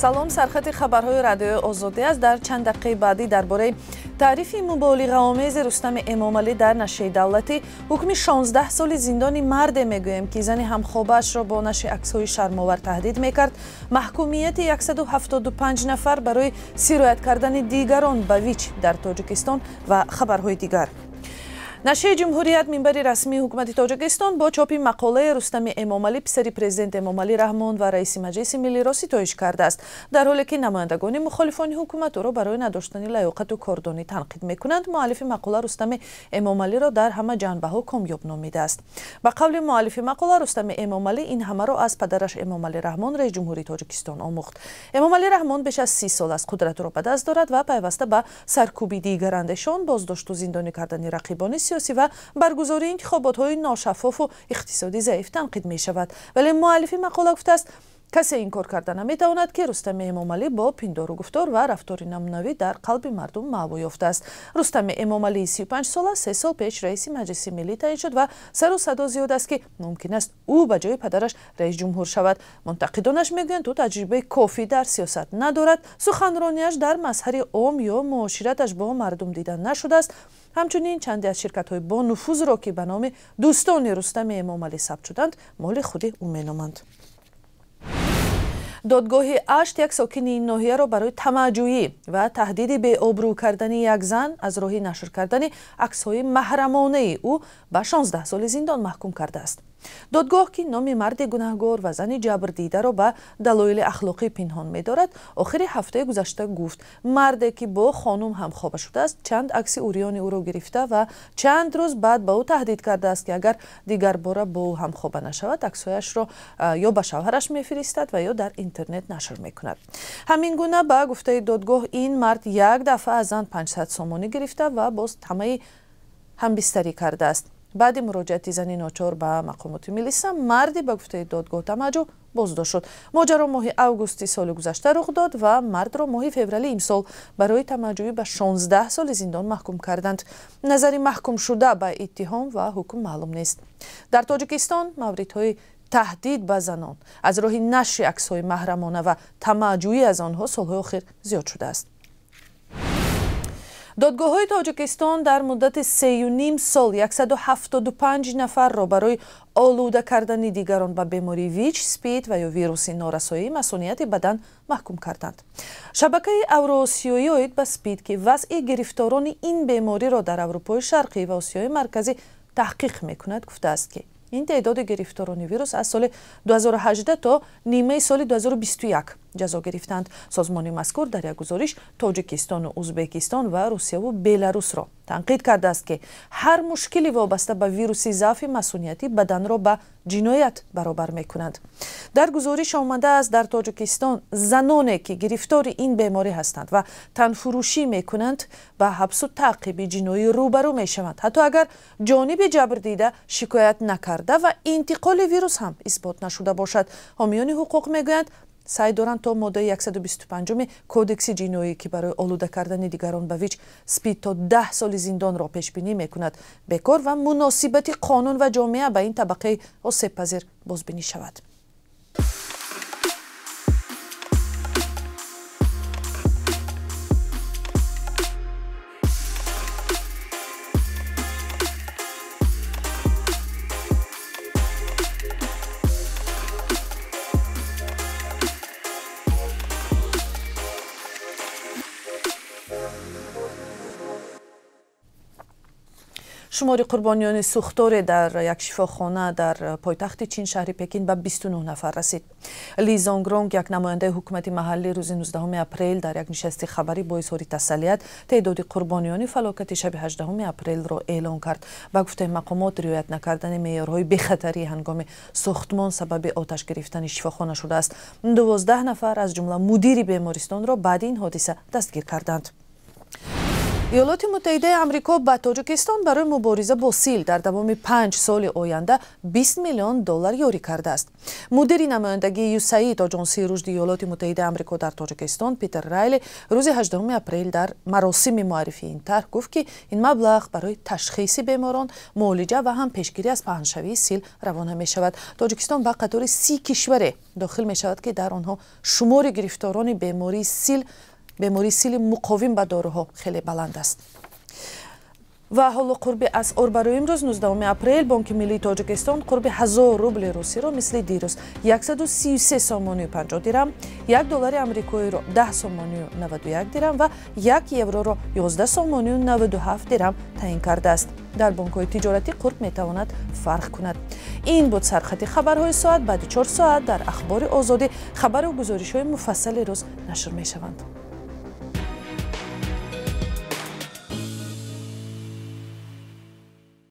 салом сархати хабарҳои радиои озодӣ аст дар чанд дақиқаи баъдӣ дар бораи таърифи муболиғаомези рустами эмомалӣ дар нашаи давлатӣ ҳукми 16 соли зиндони марде мегӯем ки зани ҳамхобаашро бо наши аксҳои шармовар таҳдид мекард маҳкумияти 175 нафар барои сирояткардани дигарон ба вич дар тоҷикистон ва хабарҳои дигар нашрияи ҷумҳурият минбари расмии ҳукумати тоҷикистон бо чопи мақолаи рустами эмомалӣ писари президент эмомалӣ раҳмон ва раиси маҷлиси миллиро ситоиш кардааст дар ҳоле ки намояндагони мухолифони ҳукумат ӯро барои надоштани лаёқату кордонӣ танқид мекунанд муаллифи мақола рустами эмомалиро дар ҳама ҷанбаҳо комёб номидааст ба қавли муаллифи мақола рустами эмомалӣ ин ҳамаро аз падараш эмомалӣ раҳмон раис ҷумҳури тоҷикистон омӯхт эмомалӣ раҳмон беш аз с0 сол аст қудратро ба даст дорад ва пайваста ба саркуби дигарандешон боздошту зиндонӣ кардани рақибони сиёсӣ ва баргузории интихоботҳои ношаффофу иқтисодӣ заиф танқид мешавад вале муаллифи мақола гуфтааст касе ин кор карда наметавонад ки рустами эмомалӣ бо пиндору гуфтор ва рафтори намунавӣ дар қалби мардум маъбу ёфтааст рустами эмомалии сию панҷ сола се сол пеш раиси маҷлиси миллӣ таъин шуд ва сару садо зиёд аст ки мумкин аст ӯ ба ҷои падараш раис ҷумҳур шавад мунтақидонаш мегӯянд ӯ таҷрибаи кофӣ дар сиёсат надорад суханронияш дар мазҳари ом ё муошираташ бо мардум дида нашудааст ҳамчунин чанде аз ширкатҳои бонуфузро ки ба номи дӯстони рустами эмомалӣ сабт шуданд моли худи ӯ меноманд додгоҳи ашт як сокини ин ноҳияро барои тамаҷҷӯӣ ва таҳдиди беобрӯ кардани як зан аз роҳи нашр кардани аксҳои маҳрамонаи ӯ ба 16 соли зиндон маҳкум кардааст додгоҳ ки номи марди гунаҳгор ва зани ҷабрдидаро ба далоили ахлоқӣ пинҳон медорад охири ҳафтаи гузашта гуфт марде ки бо хонум ҳамхоба шудааст чанд акси урёни ӯро гирифта ва чанд рӯз баъд ба ӯ таҳдид кардааст ки агар дигар бора бо ӯ ҳамхоба нашавад аксҳояшро ё ба шавҳараш мефиристад ва ё дар интернет нашр мекунад ҳамин гуна ба гуфтаи додгоҳ ин мард як дафъа аз зан 500 сомонӣ гирифта ва боз ҳамаи ҳамбистарӣ кардааст баъди муроҷиати зани ночор ба мақомоти милиса марди ба гуфтаи додгоҳ тамаҷҷӯ боздо шуд моҷаро моҳи августи соли гузашта рух дод ва мардро моҳи феврали имсол барои тамаҷҷӯӣ ба 16 соли зиндон маҳкум карданд назари маҳкумшуда ба иттиҳом ва ҳукм маълум нест дар тоҷикистон мавридҳои таҳдид ба занон аз роҳи нашри аксҳои маҳрамона ва тамаҷҷӯӣ аз онҳо солҳои охир зиёд шудааст додгоҳҳои тоҷикистон дар муддати сеюним сол 175 нафарро барои олуда кардани дигарон ба бемории вич спид ва ё вируси норасоӣ масъунияти бадан маҳкум карданд шабакаи авроосиёӣ оид ба спид ки вазъи гирифторони ин бемориро дар аврупои шарқӣ ва осиёи марказӣ таҳқиқ мекунад гуфтааст ки ин теъдоди гирифторони вирус аз соли 2018 то нимаи соли 2021 ҷазо гирифтанд созмони мазкур дар як гузориш тоҷикистону узбекистон ва русияву беларусро танқид кардааст ки ҳар мушкили вобаста ба вируси заъфи масъунияти баданро ба ҷиноят баробар мекунанд дар гузориш омадааст дар тоҷикистон заноне ки гирифтори ин беморӣ ҳастанд ва танфурӯшӣ мекунанд ба ҳабсу таъқиби ҷиноӣ рӯбарӯ мешаванд ҳатто агар ҷониби ҷабр дида шикоят накарда ва интиқоли вирус ҳам исбот нашуда бошад ҳомиёни ҳуқуқ мегӯянд сай доранд то моддаи 125 кодекси ҷиноӣ ки барои олуда кардани дигарон ба вич спид то даҳ соли зиндонро пешбинӣ мекунад бекор ва муносибати қонун ва ҷомеа ба ин табақаи осебпазир бозбинӣ шавад шумори қурбониёни сӯхторе дар як шифохона дар э, пойтахти чин шаҳри пекин ба бистунӯҳ нафар расид ли зонгронг як намояндаи ҳукумати маҳаллӣ рӯзи нуздаҳуми апрел дар як нишасти хабарӣ бо изҳори тасаллият теъдоди қурбониёни фалокати шаби ҳаждаҳуми апрелро эълон кард ба гуфтаи мақомот риоят накардани меъёрҳои бехатарии ҳангоми сохтмон сабаби оташ гирифтани шифохона шудааст дувоздаҳ нафар аз ҷумла мудири бемористонро баъди ин ҳодиса дастгир карданд иёлоти муттаҳидаи амрико ба тоҷикистон барои мубориза бо сил дар давоми панҷ соли оянда бист миллион доллар ёрӣ кардааст мудири намояндагии юсаид оҷонсии рушди иёлоти муттаҳидаи амрико дар тоҷикистон питер райли рӯзи ҳ апрел дар маросими муаррифии ин тарҳ гуфт ки ин маблағ барои ташхиси беморон муолиҷа ва ҳам пешгирӣ аз паҳншавии сил равона мешавад тоҷикистон ба қатори си кишваре дохил мешавад ки дар онҳо шумори гирифторони бемории сил бемори сили муқовим ба доруҳо хеле баланд аст ва ҳоло қурби асъор барои имрӯз 19 апрел бонки миллии тоҷикистон қурби 1000 рубли русиро мисли дирӯз 133 сомонию 50 дирам 1 доллари амрикоиро 10 сомонию 91 дирам ва 1 евроро 11 сомонию 97 дирам таъин кардааст дар бонкҳои тиҷоратӣ қурб метавонад фарқ кунад ин буд сархати хабарҳои соат баъди чор соат дар ахбори озодӣ хабару гузоришҳои муфассали рӯз нашр мешаванд